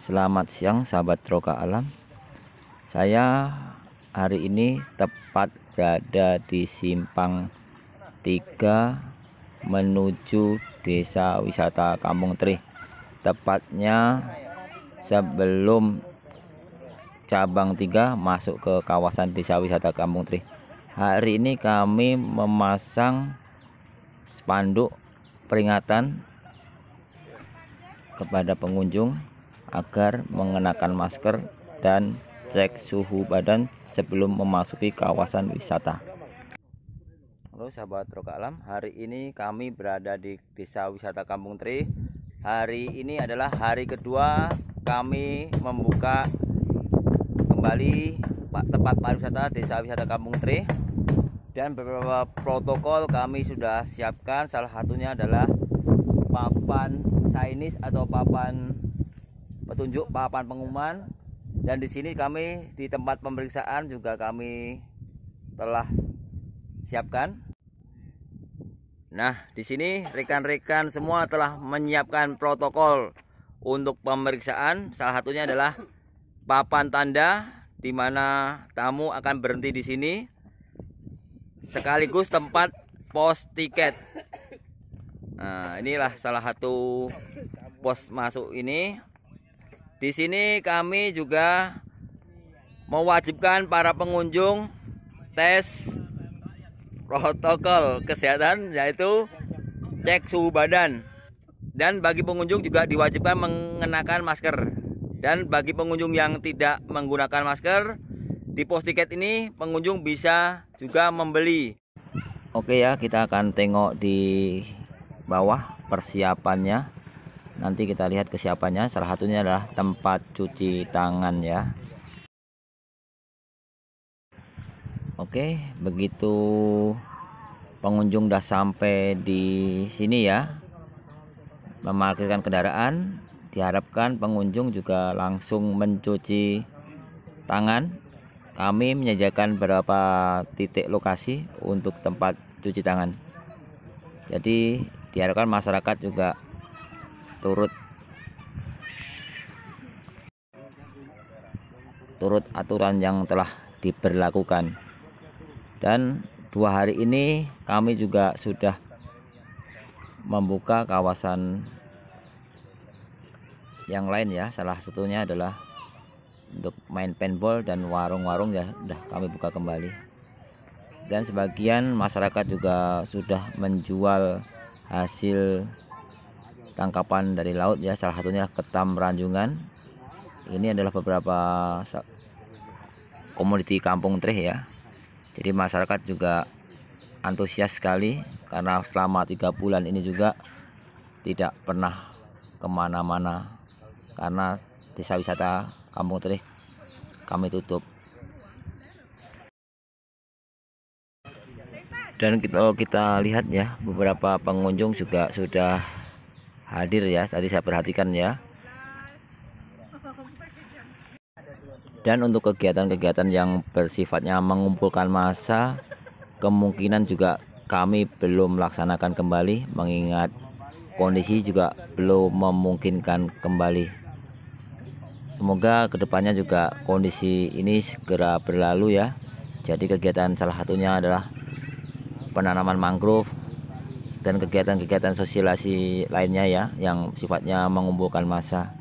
Selamat siang sahabat Roka Alam. Saya hari ini tepat berada di simpang 3 menuju desa wisata Kampung Tri. Tepatnya sebelum cabang 3 masuk ke kawasan desa wisata Kampung Tri. Hari ini kami memasang spanduk peringatan kepada pengunjung agar mengenakan masker dan cek suhu badan sebelum memasuki kawasan wisata. Halo sahabat Roka Alam, hari ini kami berada di Desa Wisata Kampung Tri. Hari ini adalah hari kedua kami membuka kembali tempat pariwisata Desa Wisata Kampung Tri dan beberapa protokol kami sudah siapkan salah satunya adalah papan sainis atau papan petunjuk papan pengumuman dan di sini kami di tempat pemeriksaan juga kami telah siapkan. Nah, di sini rekan-rekan semua telah menyiapkan protokol untuk pemeriksaan. Salah satunya adalah papan tanda di mana tamu akan berhenti di sini sekaligus tempat pos tiket. Nah, inilah salah satu pos masuk ini di sini kami juga mewajibkan para pengunjung tes protokol kesehatan yaitu cek suhu badan dan bagi pengunjung juga diwajibkan mengenakan masker dan bagi pengunjung yang tidak menggunakan masker di pos tiket ini pengunjung bisa juga membeli oke ya kita akan tengok di bawah persiapannya nanti kita lihat kesiapannya salah satunya adalah tempat cuci tangan ya Oke begitu pengunjung sudah sampai di sini ya memarkirkan kendaraan diharapkan pengunjung juga langsung mencuci tangan kami menyediakan beberapa titik lokasi untuk tempat cuci tangan jadi diharapkan masyarakat juga turut turut aturan yang telah diberlakukan dan dua hari ini kami juga sudah membuka kawasan yang lain ya salah satunya adalah untuk main paintball dan warung-warung ya sudah kami buka kembali dan sebagian masyarakat juga sudah menjual hasil tangkapan dari laut ya salah satunya ketam ranjungan ini adalah beberapa komoditi kampung treh ya jadi masyarakat juga antusias sekali karena selama tiga bulan ini juga tidak pernah kemana-mana karena desa wisata kampung treh kami tutup dan kita, kita lihat ya beberapa pengunjung juga sudah hadir ya tadi saya perhatikan ya dan untuk kegiatan-kegiatan yang bersifatnya mengumpulkan massa kemungkinan juga kami belum melaksanakan kembali mengingat kondisi juga belum memungkinkan kembali semoga kedepannya juga kondisi ini segera berlalu ya jadi kegiatan salah satunya adalah penanaman mangrove dan kegiatan-kegiatan sosialisasi lainnya ya yang sifatnya mengumpulkan massa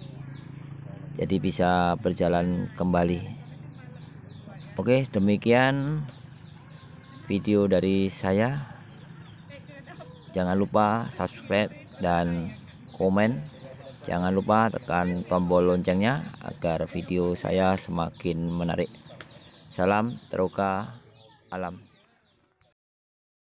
jadi bisa berjalan kembali oke demikian video dari saya jangan lupa subscribe dan komen jangan lupa tekan tombol loncengnya agar video saya semakin menarik salam teroka alam